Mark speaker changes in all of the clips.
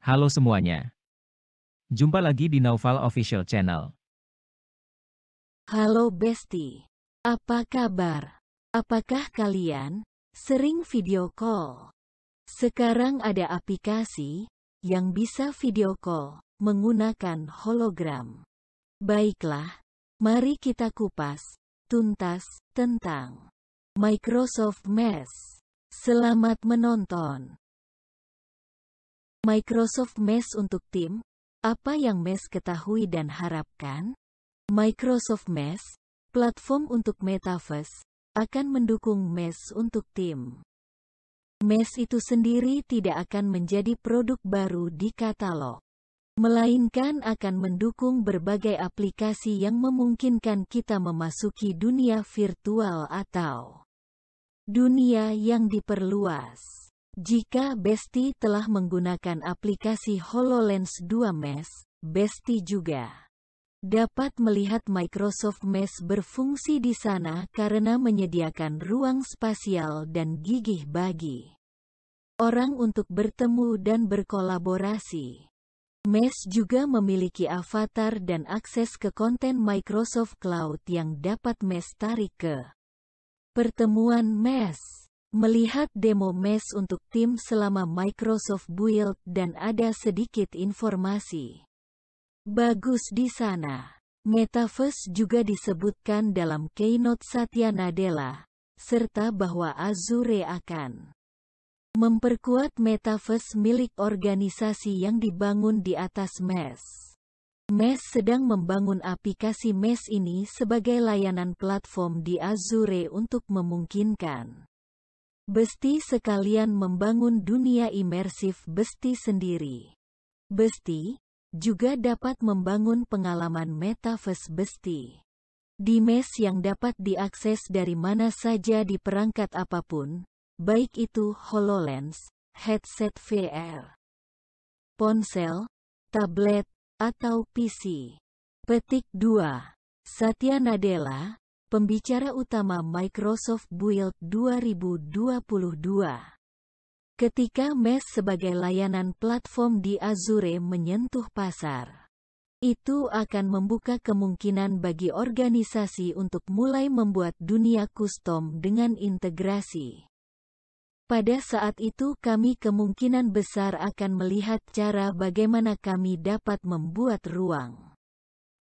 Speaker 1: Halo semuanya. Jumpa lagi di Naufal Official Channel. Halo Besti. Apa kabar? Apakah kalian sering video call? Sekarang ada aplikasi yang bisa video call menggunakan hologram. Baiklah, mari kita kupas tuntas tentang Microsoft Mesh. Selamat menonton. Microsoft Mesh untuk tim, apa yang Mesh ketahui dan harapkan? Microsoft Mesh, platform untuk metaverse, akan mendukung Mesh untuk tim. Mesh itu sendiri tidak akan menjadi produk baru di katalog, melainkan akan mendukung berbagai aplikasi yang memungkinkan kita memasuki dunia virtual atau dunia yang diperluas. Jika Besti telah menggunakan aplikasi HoloLens 2 Mesh, Besti juga dapat melihat Microsoft Mesh berfungsi di sana karena menyediakan ruang spasial dan gigih bagi orang untuk bertemu dan berkolaborasi. Mesh juga memiliki avatar dan akses ke konten Microsoft Cloud yang dapat Mesh tarik ke pertemuan Mesh. Melihat demo MES untuk tim selama Microsoft Build dan ada sedikit informasi. Bagus di sana. Metaverse juga disebutkan dalam keynote Satya Nadella, serta bahwa Azure akan memperkuat metaverse milik organisasi yang dibangun di atas MES. MES sedang membangun aplikasi MES ini sebagai layanan platform di Azure untuk memungkinkan Besti sekalian membangun dunia imersif Besti sendiri. Besti juga dapat membangun pengalaman metaverse Besti. Di mesh yang dapat diakses dari mana saja di perangkat apapun, baik itu HoloLens, headset VR, ponsel, tablet, atau PC. Petik 2. Satya Nadella, pembicara utama Microsoft Build 2022. Ketika MES sebagai layanan platform di Azure menyentuh pasar, itu akan membuka kemungkinan bagi organisasi untuk mulai membuat dunia custom dengan integrasi. Pada saat itu kami kemungkinan besar akan melihat cara bagaimana kami dapat membuat ruang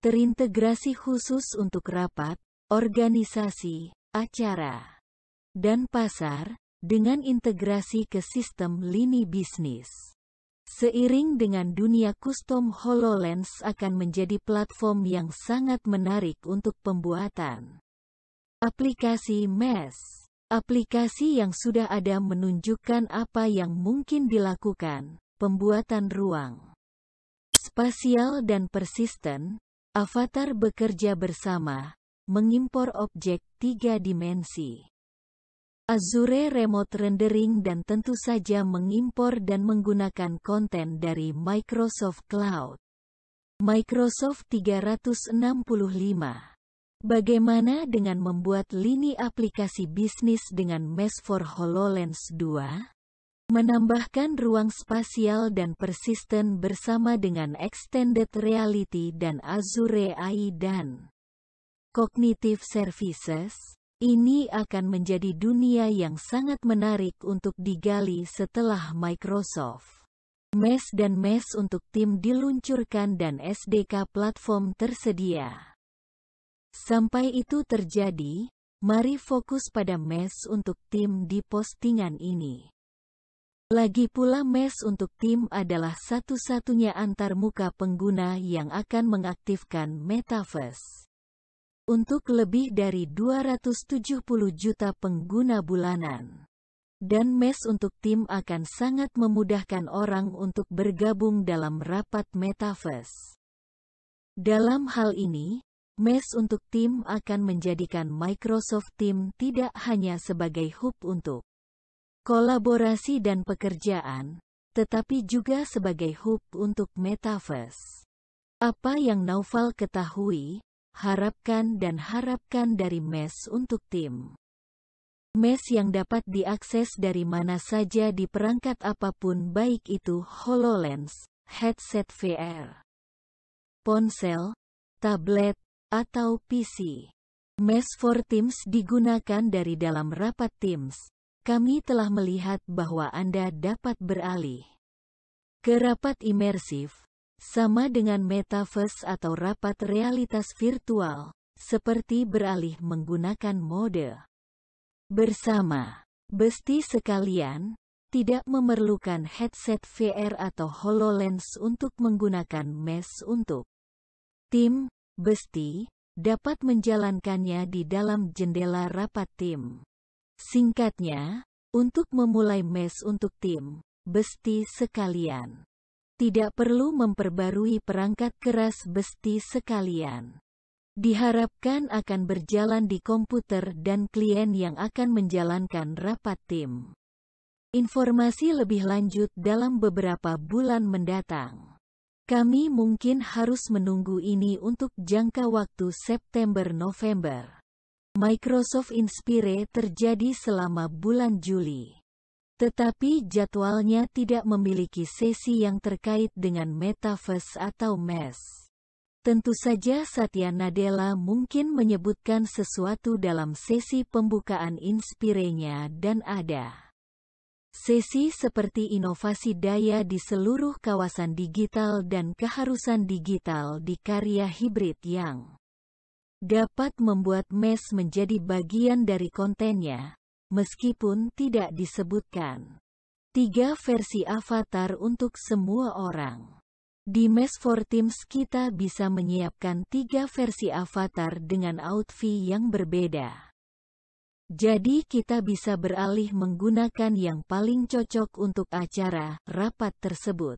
Speaker 1: terintegrasi khusus untuk rapat, organisasi, acara, dan pasar, dengan integrasi ke sistem lini bisnis. Seiring dengan dunia custom HoloLens akan menjadi platform yang sangat menarik untuk pembuatan aplikasi MES. Aplikasi yang sudah ada menunjukkan apa yang mungkin dilakukan, pembuatan ruang spasial dan persisten, avatar bekerja bersama, mengimpor objek tiga dimensi. Azure Remote Rendering dan tentu saja mengimpor dan menggunakan konten dari Microsoft Cloud. Microsoft 365. Bagaimana dengan membuat lini aplikasi bisnis dengan mesh for HoloLens 2? Menambahkan ruang spasial dan persisten bersama dengan Extended Reality dan Azure AI dan Cognitive Services, ini akan menjadi dunia yang sangat menarik untuk digali setelah Microsoft. MES dan MES untuk tim diluncurkan dan SDK platform tersedia. Sampai itu terjadi, mari fokus pada MES untuk tim di postingan ini. Lagi pula MES untuk tim adalah satu-satunya antarmuka pengguna yang akan mengaktifkan Metaverse untuk lebih dari 270 juta pengguna bulanan. Dan mes untuk tim akan sangat memudahkan orang untuk bergabung dalam rapat metaverse. Dalam hal ini, mes untuk tim akan menjadikan Microsoft Team tidak hanya sebagai hub untuk kolaborasi dan pekerjaan, tetapi juga sebagai hub untuk metaverse. Apa yang Naufal ketahui, harapkan dan harapkan dari mesh untuk tim. Mesh yang dapat diakses dari mana saja di perangkat apapun baik itu HoloLens, headset VR, ponsel, tablet, atau PC. Mesh for Teams digunakan dari dalam rapat Teams. Kami telah melihat bahwa Anda dapat beralih ke rapat imersif sama dengan metaverse atau rapat realitas virtual, seperti beralih menggunakan mode. Bersama, besti sekalian, tidak memerlukan headset VR atau HoloLens untuk menggunakan mesh untuk tim, besti, dapat menjalankannya di dalam jendela rapat tim. Singkatnya, untuk memulai mesh untuk tim, besti sekalian tidak perlu memperbarui perangkat keras besti sekalian. Diharapkan akan berjalan di komputer dan klien yang akan menjalankan rapat tim. Informasi lebih lanjut dalam beberapa bulan mendatang. Kami mungkin harus menunggu ini untuk jangka waktu September-November. Microsoft Inspire terjadi selama bulan Juli. Tetapi jadwalnya tidak memiliki sesi yang terkait dengan metaverse atau MES. Tentu saja Satya Nadella mungkin menyebutkan sesuatu dalam sesi pembukaan Inspirenya dan ada. Sesi seperti inovasi daya di seluruh kawasan digital dan keharusan digital di karya hibrid yang dapat membuat MES menjadi bagian dari kontennya, meskipun tidak disebutkan. Tiga versi avatar untuk semua orang. Di Mesh for Teams kita bisa menyiapkan tiga versi avatar dengan outfit yang berbeda. Jadi kita bisa beralih menggunakan yang paling cocok untuk acara rapat tersebut.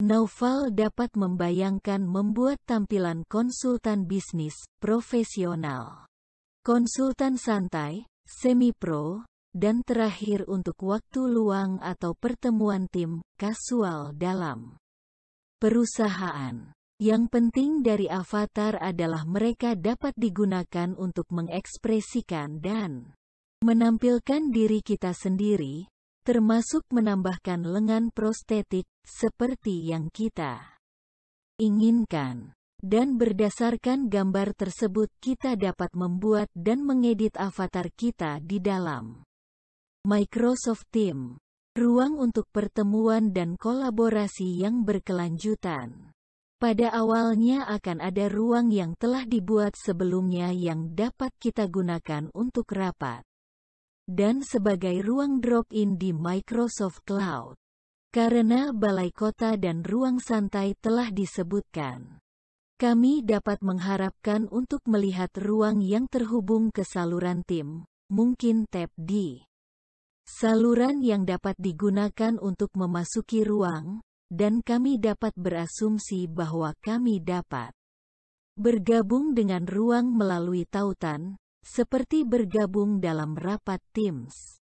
Speaker 1: Naufal dapat membayangkan membuat tampilan konsultan bisnis profesional. Konsultan santai, semi-pro, dan terakhir untuk waktu luang atau pertemuan tim, kasual dalam perusahaan. Yang penting dari avatar adalah mereka dapat digunakan untuk mengekspresikan dan menampilkan diri kita sendiri, termasuk menambahkan lengan prostetik, seperti yang kita inginkan. Dan berdasarkan gambar tersebut kita dapat membuat dan mengedit avatar kita di dalam Microsoft Team. Ruang untuk pertemuan dan kolaborasi yang berkelanjutan. Pada awalnya akan ada ruang yang telah dibuat sebelumnya yang dapat kita gunakan untuk rapat. Dan sebagai ruang drop-in di Microsoft Cloud. Karena balai kota dan ruang santai telah disebutkan. Kami dapat mengharapkan untuk melihat ruang yang terhubung ke saluran tim, mungkin tab D, saluran yang dapat digunakan untuk memasuki ruang, dan kami dapat berasumsi bahwa kami dapat bergabung dengan ruang melalui tautan, seperti bergabung dalam rapat Teams.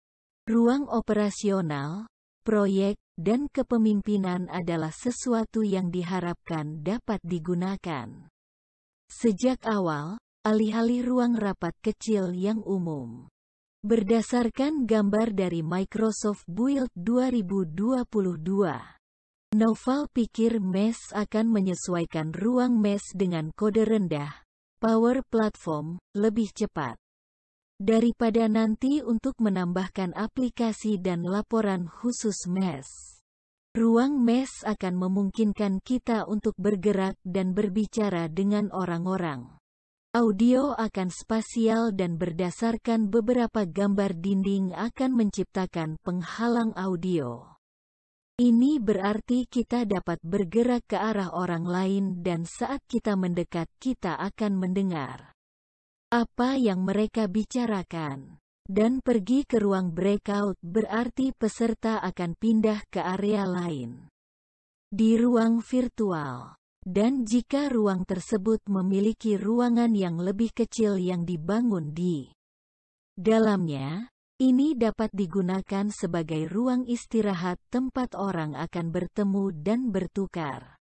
Speaker 1: Ruang operasional, proyek, dan kepemimpinan adalah sesuatu yang diharapkan dapat digunakan. Sejak awal, alih-alih ruang rapat kecil yang umum. Berdasarkan gambar dari Microsoft Build 2022, Noval pikir MES akan menyesuaikan ruang MES dengan kode rendah, power platform, lebih cepat daripada nanti untuk menambahkan aplikasi dan laporan khusus MES. Ruang MES akan memungkinkan kita untuk bergerak dan berbicara dengan orang-orang. Audio akan spasial dan berdasarkan beberapa gambar dinding akan menciptakan penghalang audio. Ini berarti kita dapat bergerak ke arah orang lain dan saat kita mendekat kita akan mendengar apa yang mereka bicarakan. Dan pergi ke ruang breakout berarti peserta akan pindah ke area lain di ruang virtual. Dan jika ruang tersebut memiliki ruangan yang lebih kecil yang dibangun di dalamnya, ini dapat digunakan sebagai ruang istirahat tempat orang akan bertemu dan bertukar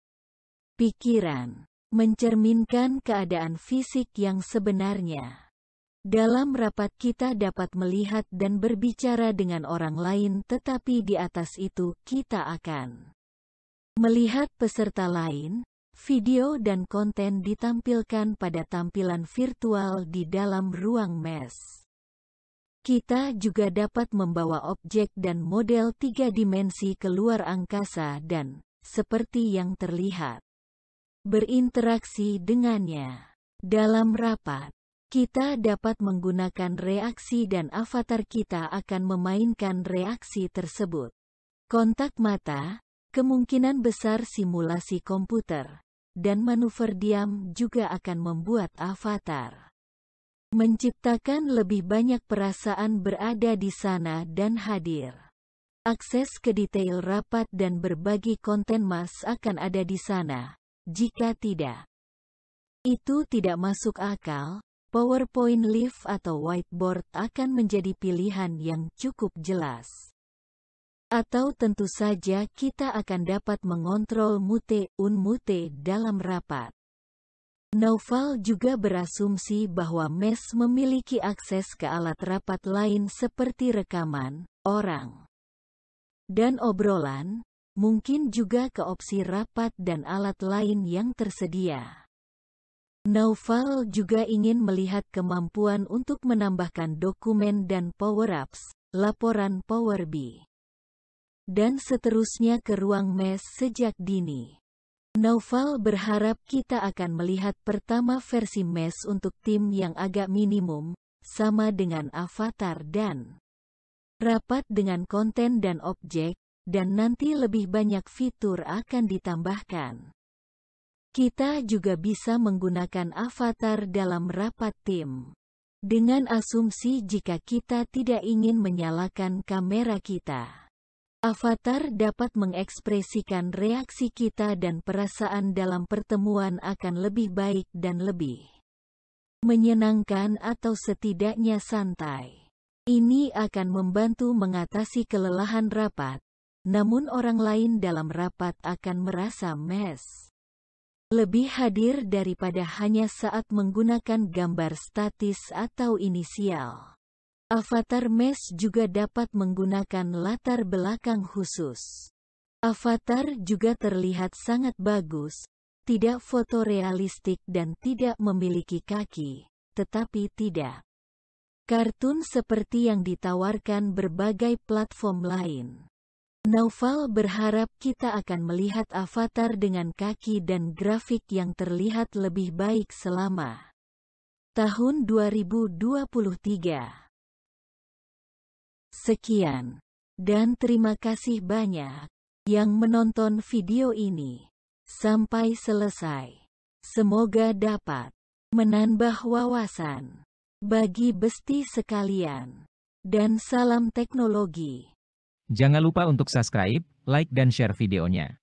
Speaker 1: pikiran mencerminkan keadaan fisik yang sebenarnya. Dalam rapat kita dapat melihat dan berbicara dengan orang lain tetapi di atas itu kita akan melihat peserta lain, video dan konten ditampilkan pada tampilan virtual di dalam ruang mes. Kita juga dapat membawa objek dan model tiga dimensi ke luar angkasa dan, seperti yang terlihat, berinteraksi dengannya. Dalam rapat, kita dapat menggunakan reaksi dan avatar kita akan memainkan reaksi tersebut. Kontak mata, kemungkinan besar simulasi komputer, dan manuver diam juga akan membuat avatar. Menciptakan lebih banyak perasaan berada di sana dan hadir. Akses ke detail rapat dan berbagi konten mas akan ada di sana jika tidak, itu tidak masuk akal, PowerPoint Leaf atau whiteboard akan menjadi pilihan yang cukup jelas. Atau tentu saja kita akan dapat mengontrol mute-unmute dalam rapat. Naufal juga berasumsi bahwa Mes memiliki akses ke alat rapat lain seperti rekaman, orang, dan obrolan, mungkin juga ke opsi rapat dan alat lain yang tersedia. Naufal juga ingin melihat kemampuan untuk menambahkan dokumen dan power-ups, laporan Power BI, dan seterusnya ke ruang mes sejak dini. Naufal berharap kita akan melihat pertama versi mes untuk tim yang agak minimum, sama dengan avatar dan rapat dengan konten dan objek, dan nanti lebih banyak fitur akan ditambahkan. Kita juga bisa menggunakan avatar dalam rapat tim. Dengan asumsi jika kita tidak ingin menyalakan kamera kita. Avatar dapat mengekspresikan reaksi kita dan perasaan dalam pertemuan akan lebih baik dan lebih menyenangkan atau setidaknya santai. Ini akan membantu mengatasi kelelahan rapat, namun orang lain dalam rapat akan merasa mes. Lebih hadir daripada hanya saat menggunakan gambar statis atau inisial. Avatar mes juga dapat menggunakan latar belakang khusus. Avatar juga terlihat sangat bagus, tidak fotorealistik dan tidak memiliki kaki, tetapi tidak. Kartun seperti yang ditawarkan berbagai platform lain. Naufal berharap kita akan melihat avatar dengan kaki dan grafik yang terlihat lebih baik selama tahun 2023. Sekian, dan terima kasih banyak yang menonton video ini sampai selesai. Semoga dapat menambah wawasan bagi besti sekalian, dan salam teknologi. Jangan lupa untuk subscribe, like dan share videonya.